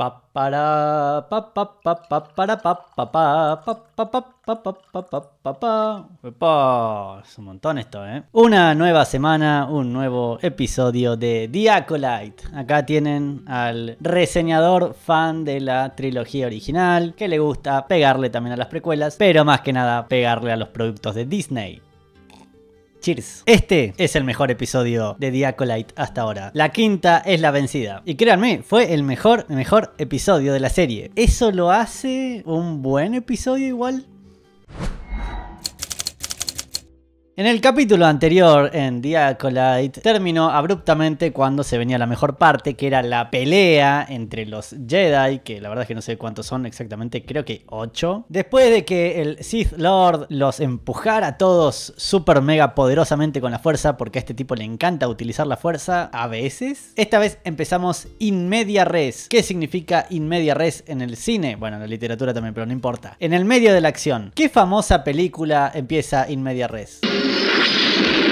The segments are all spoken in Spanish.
Es un montón esto, ¿eh? Una nueva semana, un nuevo episodio de Diacolite. Acá tienen al reseñador fan de la trilogía original, que le gusta pegarle también a las precuelas, pero más que nada pegarle a los productos de Disney. Cheers. Este es el mejor episodio de The hasta ahora. La quinta es la vencida. Y créanme, fue el mejor, mejor episodio de la serie. ¿Eso lo hace un buen episodio igual? En el capítulo anterior, en The terminó abruptamente cuando se venía la mejor parte, que era la pelea entre los Jedi, que la verdad es que no sé cuántos son exactamente, creo que 8. Después de que el Sith Lord los empujara a todos super mega poderosamente con la fuerza, porque a este tipo le encanta utilizar la fuerza a veces, esta vez empezamos in media res. ¿Qué significa in media res en el cine? Bueno, en la literatura también, pero no importa. En el medio de la acción, ¿qué famosa película empieza in media res?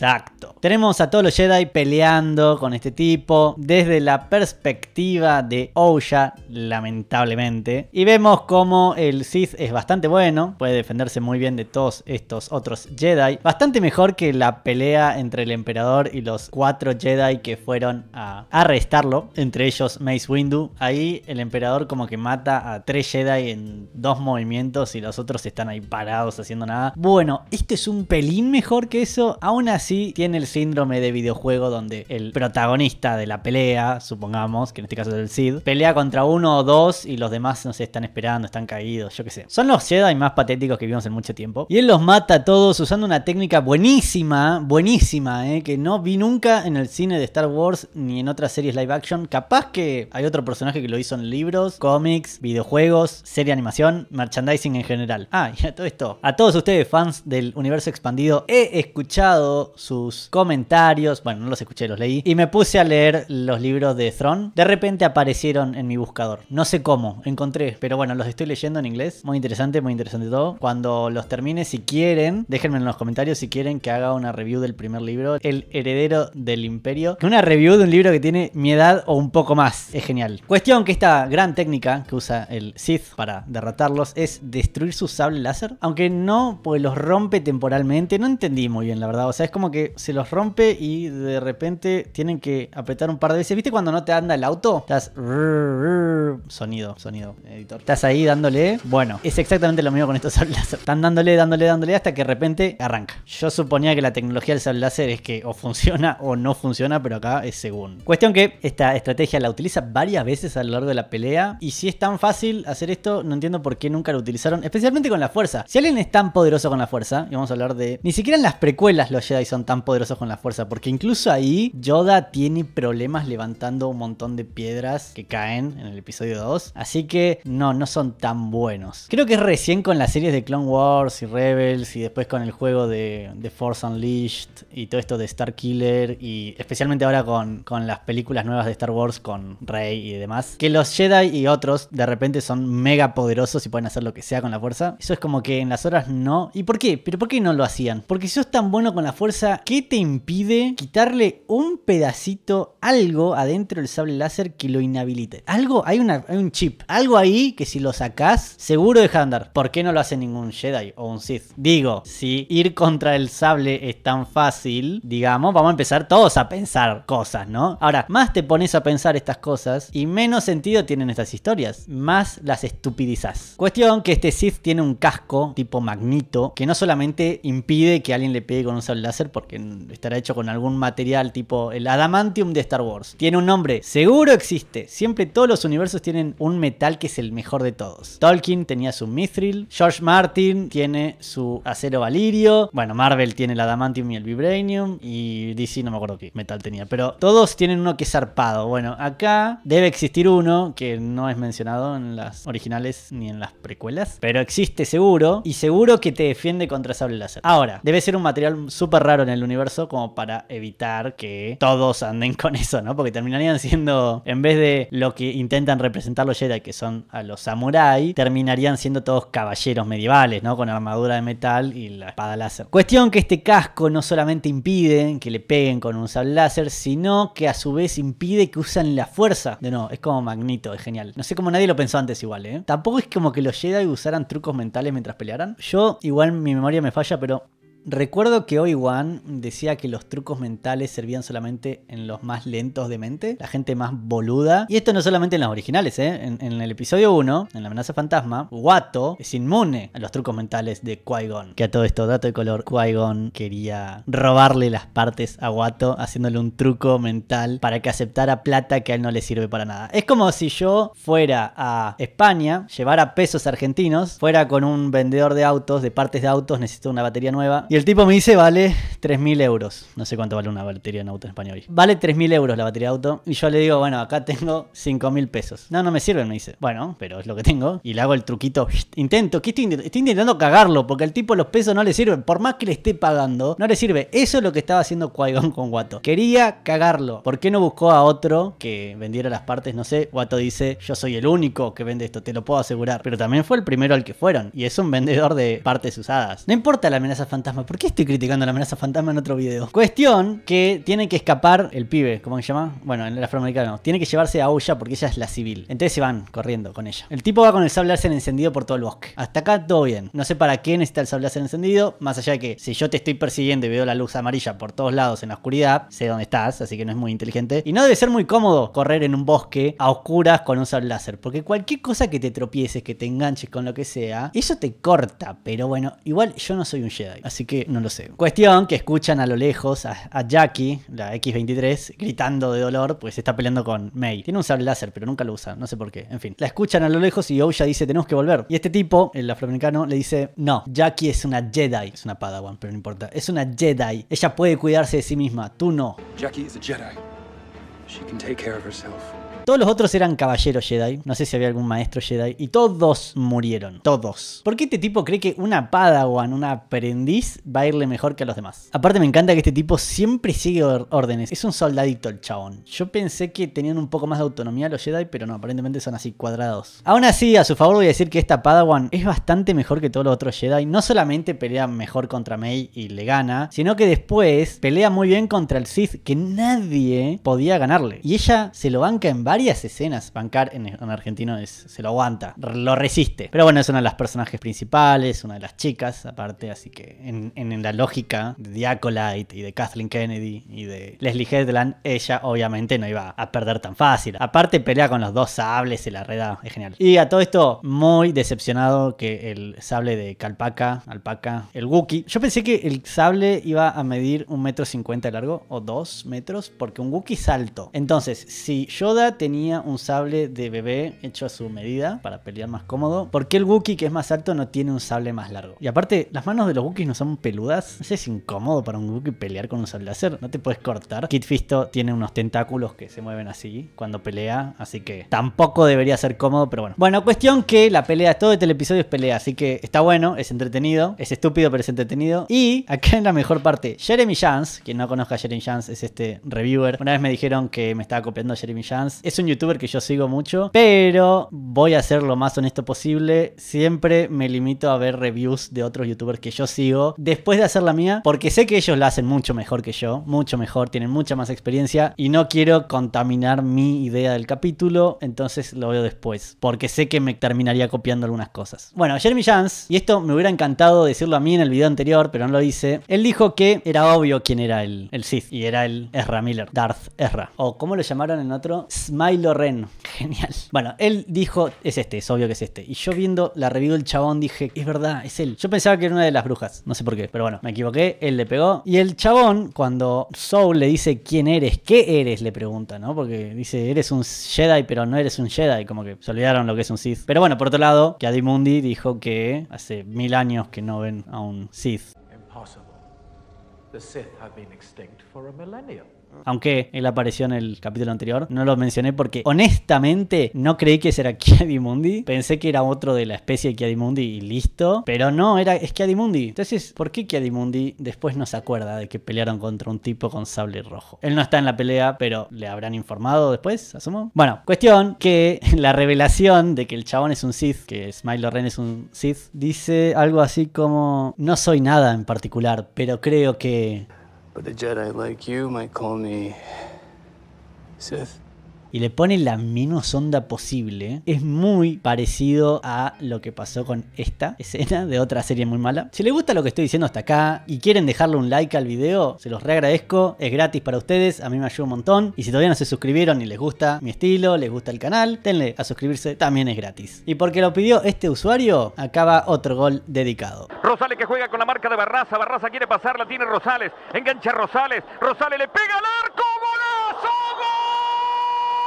Exacto. Tenemos a todos los Jedi peleando con este tipo desde la perspectiva de Oya, lamentablemente. Y vemos como el Sith es bastante bueno, puede defenderse muy bien de todos estos otros Jedi. Bastante mejor que la pelea entre el emperador y los cuatro Jedi que fueron a arrestarlo, entre ellos Mace Windu. Ahí el emperador como que mata a tres Jedi en dos movimientos y los otros están ahí parados haciendo nada. Bueno, este es un pelín mejor que eso, aún así tiene el síndrome de videojuego donde el protagonista de la pelea, supongamos, que en este caso es el Cid, pelea contra uno o dos y los demás no se están esperando, están caídos, yo qué sé. Son los Jedi más patéticos que vimos en mucho tiempo. Y él los mata a todos usando una técnica buenísima, buenísima, eh, que no vi nunca en el cine de Star Wars ni en otras series live action. Capaz que hay otro personaje que lo hizo en libros, cómics, videojuegos, serie de animación, merchandising en general. Ah, y a todo esto, a todos ustedes fans del universo expandido, he escuchado sus comentarios, bueno, no los escuché, los leí, y me puse a leer los libros de Throne. De repente aparecieron en mi buscador. No sé cómo, encontré, pero bueno, los estoy leyendo en inglés. Muy interesante, muy interesante todo. Cuando los termine, si quieren, déjenme en los comentarios si quieren que haga una review del primer libro, El heredero del imperio. Una review de un libro que tiene mi edad o un poco más. Es genial. Cuestión que esta gran técnica que usa el Sith para derrotarlos es destruir su sable láser. Aunque no, pues los rompe temporalmente. No entendí muy bien, la verdad. O sea, es como que se los rompe y de repente tienen que apretar un par de veces. ¿Viste cuando no te anda el auto? Estás... Sonido, sonido, editor. Estás ahí dándole. Bueno, es exactamente lo mismo con estos láser Están dándole, dándole, dándole hasta que de repente arranca. Yo suponía que la tecnología del sable láser es que o funciona o no funciona, pero acá es según. Cuestión que esta estrategia la utiliza varias veces a lo largo de la pelea. Y si es tan fácil hacer esto, no entiendo por qué nunca lo utilizaron. Especialmente con la fuerza. Si alguien es tan poderoso con la fuerza, y vamos a hablar de... Ni siquiera en las precuelas los Jedi son tan poderosos con la fuerza. Porque incluso ahí Yoda tiene problemas levantando un montón de piedras que caen en el episodio 2. Así que no, no son tan buenos. Creo que es recién con las series de Clone Wars y Rebels y después con el juego de, Force Unleashed y todo esto de Star Killer y especialmente ahora con, con las películas nuevas de Star Wars con Rey y demás. Que los Jedi y otros de repente son mega poderosos y pueden hacer lo que sea con la fuerza. Eso es como que en las horas no. ¿Y por qué? ¿Pero por qué no lo hacían? Porque si es tan bueno con la fuerza ¿qué te impide quitarle un pedacito, algo adentro del sable láser que lo inhabilite? Algo, hay, un chip, algo ahí que si lo sacas seguro deja de andar. ¿Por qué no lo hace ningún Jedi o un Sith? Digo, si ir contra el sable es tan fácil, digamos, vamos a empezar todos a pensar cosas, ¿no? Ahora, más te pones a pensar estas cosas y menos sentido tienen estas historias, más las estupidizás. Cuestión que este Sith tiene un casco tipo Magnito que no solamente impide que alguien le pegue con un sable láser, porque estará hecho con algún material tipo el adamantium de Star Wars. Tiene un nombre, seguro existe. Siempre todos los universos tienen un metal que es el mejor de todos. Tolkien tenía su mithril, George Martin tiene su acero valirio, bueno, Marvel tiene el adamantium y el vibranium y DC no me acuerdo qué metal tenía, pero todos tienen uno que es zarpado. Bueno, acá debe existir uno que no es mencionado en las originales ni en las precuelas, pero existe seguro y seguro que te defiende contra sable láser. Ahora, debe ser un material súper raro en el universo como para evitar que todos anden con eso, ¿no? Porque terminarían siendo, en vez de lo que intentan representar los Jedi, que son a los samuráis, terminarían siendo todos caballeros medievales, ¿no? Con armadura de metal y la espada láser. Cuestión que este casco no solamente impide que le peguen con un sable láser, sino que a su vez impide que usen la fuerza. De no, es como Magnito, es genial. No sé cómo nadie lo pensó antes igual, ¿eh? Tampoco es como que los Jedi usaran trucos mentales mientras pelearan. Yo, igual mi memoria me falla, pero Recuerdo que hoy wan decía que los trucos mentales servían solamente en los más lentos de mente, la gente más boluda. Y esto no solamente en las originales, ¿eh? En, el episodio 1, en La amenaza fantasma, Wato es inmune a los trucos mentales de Qui-Gon. Que a todo esto, dato de color, qui quería robarle las partes a Wato haciéndole un truco mental para que aceptara plata que a él no le sirve para nada. Es como si yo fuera a España, llevara pesos argentinos, fuera con un vendedor de autos, de partes de autos, necesito una batería nueva y el tipo me dice, vale 3.000 euros. No sé cuánto vale una batería en auto en español. Vale 3.000 euros la batería de auto. Y yo le digo, bueno, acá tengo 5.000 pesos. No, no me sirven, me dice. Bueno, pero es lo que tengo. Y le hago el truquito. Intento, ¿qué estoy intentando? cagarlo porque al tipo los pesos no le sirven. Por más que le esté pagando, no le sirve. Eso es lo que estaba haciendo qui con Guato. Quería cagarlo. ¿Por qué no buscó a otro que vendiera las partes? No sé. Guato dice, yo soy el único que vende esto, te lo puedo asegurar. Pero también fue el primero al que fueron. Y es un vendedor de partes usadas. No importa la amenaza fantasma ¿Por qué estoy criticando la amenaza fantasma en otro video? Cuestión que tiene que escapar el pibe, ¿cómo se llama? Bueno, en el afroamericano. Tiene que llevarse a Uya porque ella es la civil. Entonces se van corriendo con ella. El tipo va con el sable láser encendido por todo el bosque. Hasta acá todo bien. No sé para qué necesita el sable láser encendido, más allá de que si yo te estoy persiguiendo y veo la luz amarilla por todos lados en la oscuridad, sé dónde estás, así que no es muy inteligente. Y no debe ser muy cómodo correr en un bosque a oscuras con un sable láser, porque cualquier cosa que te tropieces, que te enganches con lo que sea, eso te corta. Pero bueno, igual yo no soy un Jedi, así que no lo sé. Cuestión que escuchan a lo lejos a, Jackie, la X-23, gritando de dolor, pues está peleando con May. Tiene un sable láser, pero nunca lo usa, no sé por qué. En fin, la escuchan a lo lejos y Oya dice, tenemos que volver. Y este tipo, el afroamericano, le dice, no, Jackie es una Jedi. Es una Padawan, pero no importa. Es una Jedi. Ella puede cuidarse de sí misma, tú no. Jackie es una Jedi. Todos los otros eran caballeros Jedi, no sé si había algún maestro Jedi, y todos murieron, todos. ¿Por qué este tipo cree que una padawan, una aprendiz, va a irle mejor que a los demás? Aparte me encanta que este tipo siempre sigue órdenes, es un soldadito el chabón. Yo pensé que tenían un poco más de autonomía los Jedi, pero no, aparentemente son así cuadrados. Aún así, a su favor voy a decir que esta padawan es bastante mejor que todos los otros Jedi, no solamente pelea mejor contra Mei y le gana, sino que después pelea muy bien contra el Sith que nadie podía ganarle. Y ella se lo banca en varias escenas. Bancar en, un argentino se lo aguanta, lo resiste. Pero bueno, es una de las personajes principales, una de las chicas, aparte. Así que en, la lógica de Diacolite. y, de Kathleen Kennedy y de Leslie Headland, ella obviamente no iba a perder tan fácil. Aparte, pelea con los dos sables y la reda es genial. Y a todo esto, muy decepcionado que el sable de Calpaca, Alpaca, el Wookiee. Yo pensé que el sable iba a medir un metro cincuenta de largo o dos metros, porque un Wookiee alto. Entonces, si Yoda tenía un sable de bebé hecho a su medida para pelear más cómodo? ¿Por qué el Wookiee que es más alto no tiene un sable más largo? Y aparte, las manos de los Wookiees no son peludas. Ese es incómodo para un Wookiee pelear con un sable láser. No te puedes cortar. Kit Fisto tiene unos tentáculos que se mueven así cuando pelea, así que tampoco debería ser cómodo, pero bueno. Bueno, cuestión que la pelea, todo este episodio es pelea, así que está bueno, es entretenido, es estúpido, pero es entretenido. Y acá en la mejor parte, Jeremy Jans, quien no conozca a Jeremy Jans es este reviewer. Una vez me dijeron que me estaba copiando a Jeremy Jans. Es un youtuber que yo sigo mucho, pero voy a ser lo más honesto posible. Siempre me limito a ver reviews de otros youtubers que yo sigo después de hacer la mía, porque sé que ellos la hacen mucho mejor que yo, mucho mejor, tienen mucha más experiencia y no quiero contaminar mi idea del capítulo, entonces lo veo después, porque sé que me terminaría copiando algunas cosas. Bueno, Jeremy Jans, y esto me hubiera encantado decirlo a mí en el video anterior, pero no lo hice, él dijo que era obvio quién era el, el Sith y era el Ezra Miller, Darth Ezra, o como lo llamaron en otro, Milo Ren. Genial. Bueno, él dijo, es este, es obvio que es este. Y yo viendo la review del chabón dije, es verdad, es él. Yo pensaba que era una de las brujas, no sé por qué, pero bueno, me equivoqué, él le pegó. Y el chabón, cuando Soul le dice, ¿quién eres? ¿Qué eres? Le pregunta, ¿no? Porque dice, eres un Jedi, pero no eres un Jedi, como que se olvidaron lo que es un Sith. Pero bueno, por otro lado, Caddy dijo que hace mil años que no ven a un Sith. The Sith have been extinct for a millennium. Aunque él apareció en el capítulo anterior, no lo mencioné porque honestamente no creí que ese era Ki-Adi-Mundi. Pensé que era otro de la especie de Kiadimundi y listo. Pero no, era, es mundi Entonces, ¿por qué Ki-Adi-Mundi después no se acuerda de que pelearon contra un tipo con sable rojo? Él no está en la pelea, pero le habrán informado después, asumo. Bueno, cuestión que la revelación de que el chabón es un Sith, que Smilo Ren es un Sith, dice algo así como, no soy nada en particular, pero creo que... But a Jedi like you might call me Sith. y le pone la menos onda posible, es muy parecido a lo que pasó con esta escena de otra serie muy mala. Si les gusta lo que estoy diciendo hasta acá y quieren dejarle un like al video, se los reagradezco, es gratis para ustedes, a mí me ayuda un montón. Y si todavía no se suscribieron y les gusta mi estilo, les gusta el canal, denle a suscribirse, también es gratis. Y porque lo pidió este usuario, acaba otro gol dedicado. Rosales que juega con la marca de Barraza, Barraza quiere pasarla, tiene Rosales, engancha a Rosales, Rosales le pega al arco.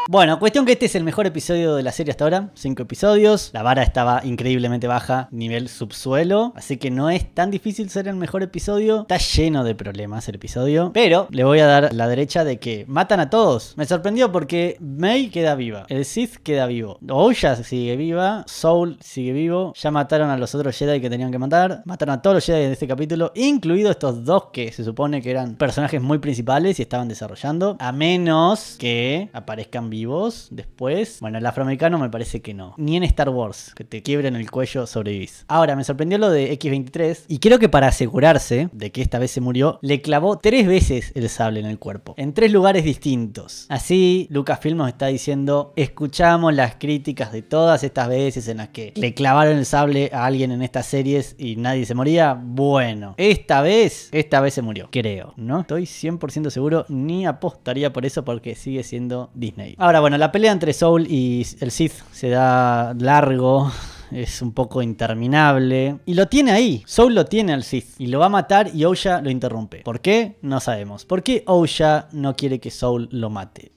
Bueno, cuestión que este es el mejor episodio de la serie hasta ahora, cinco episodios, la vara estaba increíblemente baja, nivel subsuelo, así que no es tan difícil ser el mejor episodio, está lleno de problemas el episodio, pero le voy a dar la derecha de que matan a todos. Me sorprendió porque Mei queda viva, el Sith queda vivo, Oya sigue viva, Soul sigue vivo, ya mataron a los otros Jedi que tenían que matar, mataron a todos los Jedi de este capítulo, incluidos estos dos que se supone que eran personajes muy principales y estaban desarrollando, a menos que aparezcan vivos después. Bueno, el afroamericano me parece que no. Ni en Star Wars, que te quiebran el cuello, sobrevivís. Ahora, me sorprendió lo de X-23 y creo que para asegurarse de que esta vez se murió, le clavó tres veces el sable en el cuerpo, en tres lugares distintos. Así, Lucasfilm nos está diciendo, escuchamos las críticas de todas estas veces en las que le clavaron el sable a alguien en estas series y nadie se moría. Bueno, esta vez, esta vez se murió, creo, ¿no? Estoy 100% seguro, ni apostaría por eso porque sigue siendo Disney. Ahora, bueno, la pelea entre Soul y el Sith se da largo, es un poco interminable. Y lo tiene ahí. Soul lo tiene al Sith. Y lo va a matar y Osha lo interrumpe. ¿Por qué? No sabemos. ¿Por qué Osha no quiere que Soul lo mate?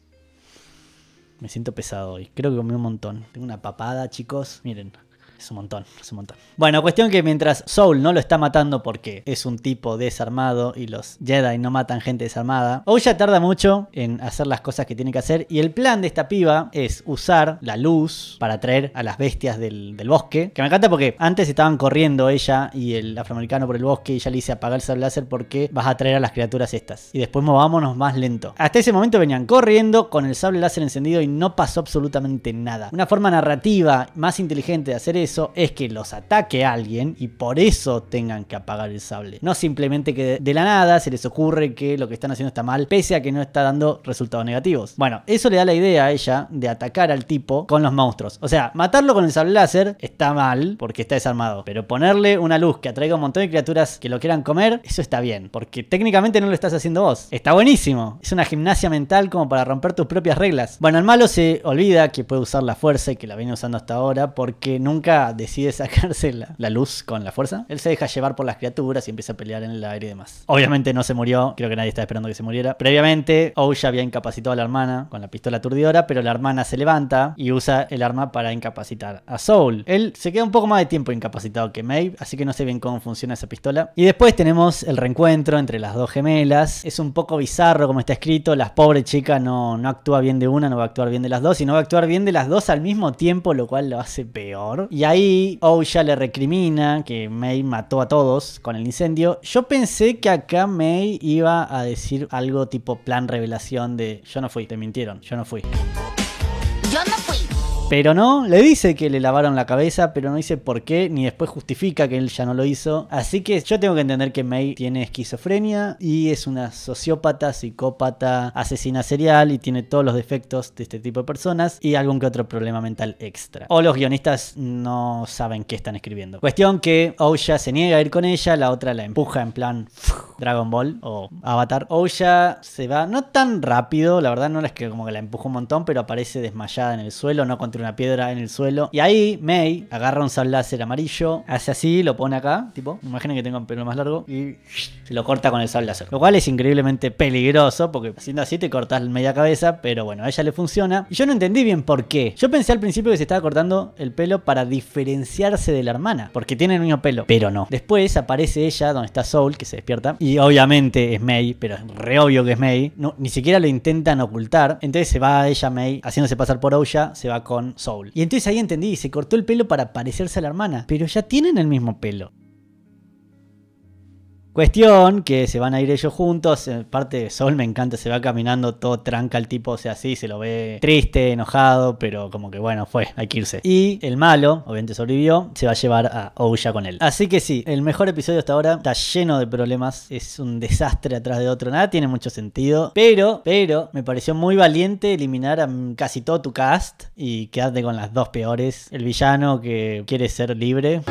Me siento pesado hoy. Creo que comí un montón. Tengo una papada, chicos. Miren. Es un montón, es un montón. Bueno, cuestión que mientras Soul no lo está matando porque es un tipo desarmado y los Jedi no matan gente desarmada, Oya tarda mucho en hacer las cosas que tiene que hacer y el plan de esta piba es usar la luz para atraer a las bestias del, bosque. Que me encanta porque antes estaban corriendo ella y el afroamericano por el bosque y ya le dice apagar el sable láser porque vas a traer a las criaturas estas. Y después movámonos más lento. Hasta ese momento venían corriendo con el sable láser encendido y no pasó absolutamente nada. Una forma narrativa más inteligente de hacer eso eso es que los ataque a alguien y por eso tengan que apagar el sable. No simplemente que de la nada se les ocurre que lo que están haciendo está mal, pese a que no está dando resultados negativos. Bueno, eso le da la idea a ella de atacar al tipo con los monstruos. O sea, matarlo con el sable láser está mal porque está desarmado, pero ponerle una luz que atraiga un montón de criaturas que lo quieran comer, eso está bien, porque técnicamente no lo estás haciendo vos. Está buenísimo. Es una gimnasia mental como para romper tus propias reglas. Bueno, el malo se olvida que puede usar la fuerza y que la viene usando hasta ahora porque nunca decide sacarse la, luz con la fuerza, él se deja llevar por las criaturas y empieza a pelear en el aire y demás. Obviamente no se murió, creo que nadie está esperando que se muriera. Previamente, Ouya había incapacitado a la hermana con la pistola aturdidora, pero la hermana se levanta y usa el arma para incapacitar a Soul. Él se queda un poco más de tiempo incapacitado que Maeve, así que no sé bien cómo funciona esa pistola. Y después tenemos el reencuentro entre las dos gemelas. Es un poco bizarro como está escrito, las pobres chicas no, no actúa bien de una, no va a actuar bien de las dos, y no va a actuar bien de las dos al mismo tiempo, lo cual lo hace peor. Y ahí ya le recrimina que May mató a todos con el incendio. Yo pensé que acá May iba a decir algo tipo plan revelación de yo no fui, te mintieron, yo no fui. Yo pero no, le dice que le lavaron la cabeza, pero no dice por qué, ni después justifica que él ya no lo hizo. Así que yo tengo que entender que May tiene esquizofrenia y es una sociópata, psicópata, asesina serial y tiene todos los defectos de este tipo de personas y algún que otro problema mental extra. O los guionistas no saben qué están escribiendo. Cuestión que Oya se niega a ir con ella, la otra la empuja en plan... Dragon Ball o Avatar. ya se va, no tan rápido, la verdad no es que como que la empuje un montón, pero aparece desmayada en el suelo, no contra una piedra en el suelo. Y ahí Mei agarra un sol láser amarillo, hace así, lo pone acá, tipo, imaginen que tengo un pelo más largo y se lo corta con el sol Lo cual es increíblemente peligroso porque haciendo así te cortas media cabeza, pero bueno, a ella le funciona. Y yo no entendí bien por qué. Yo pensé al principio que se estaba cortando el pelo para diferenciarse de la hermana, porque tiene el mismo pelo, pero no. Después aparece ella donde está Soul, que se despierta, y obviamente es May, pero es re obvio que es May, no, ni siquiera lo intentan ocultar, entonces se va a ella May, haciéndose pasar por Ouya, se va con Soul. Y entonces ahí entendí, se cortó el pelo para parecerse a la hermana, pero ya tienen el mismo pelo. Cuestión que se van a ir ellos juntos. En Parte Sol me encanta, se va caminando todo tranca el tipo, o sea, así se lo ve triste, enojado, pero como que bueno, fue, hay que irse. Y el malo, obviamente sobrevivió, se va a llevar a Ouya con él. Así que sí, el mejor episodio hasta ahora está lleno de problemas, es un desastre atrás de otro, nada tiene mucho sentido, pero, pero me pareció muy valiente eliminar a casi todo tu cast y quedarte con las dos peores. El villano que quiere ser libre.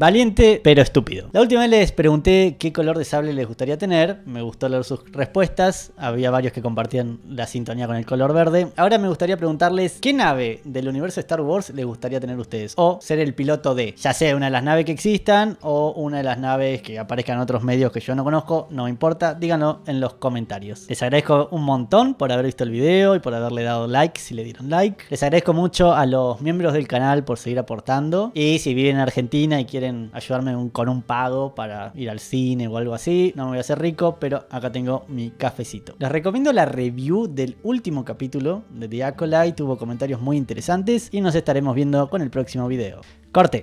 Valiente, pero estúpido. La última vez les pregunté qué color de sable les gustaría tener. Me gustó leer sus respuestas. Había varios que compartían la sintonía con el color verde. Ahora me gustaría preguntarles qué nave del universo Star Wars les gustaría tener ustedes. O ser el piloto de, ya sea una de las naves que existan o una de las naves que aparezcan en otros medios que yo no conozco. No me importa, díganlo en los comentarios. Les agradezco un montón por haber visto el video y por haberle dado like si le dieron like. Les agradezco mucho a los miembros del canal por seguir aportando. Y si viven en Argentina y quieren ayudarme con un pago para ir al cine o algo así, no me voy a hacer rico, pero acá tengo mi cafecito. Les recomiendo la review del último capítulo de The Acolyte, tuvo comentarios muy interesantes y nos estaremos viendo con el próximo video. Corte.